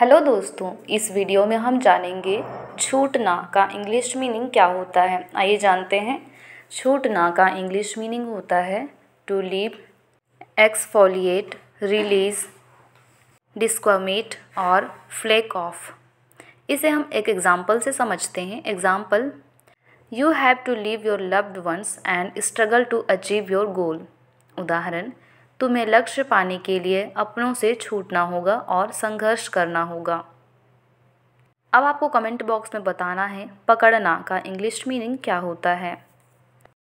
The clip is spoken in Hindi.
हेलो दोस्तों इस वीडियो में हम जानेंगे छूटना का इंग्लिश मीनिंग क्या होता है आइए जानते हैं छूटना का इंग्लिश मीनिंग होता है to leave exfoliate release discard और फ्लेक ऑफ इसे हम एक एग्ज़ाम्पल से समझते हैं example you have to leave your loved ones and struggle to achieve your goal उदाहरण तुम्हें लक्ष्य पाने के लिए अपनों से छूटना होगा और संघर्ष करना होगा अब आपको कमेंट बॉक्स में बताना है पकड़ना का इंग्लिश मीनिंग क्या होता है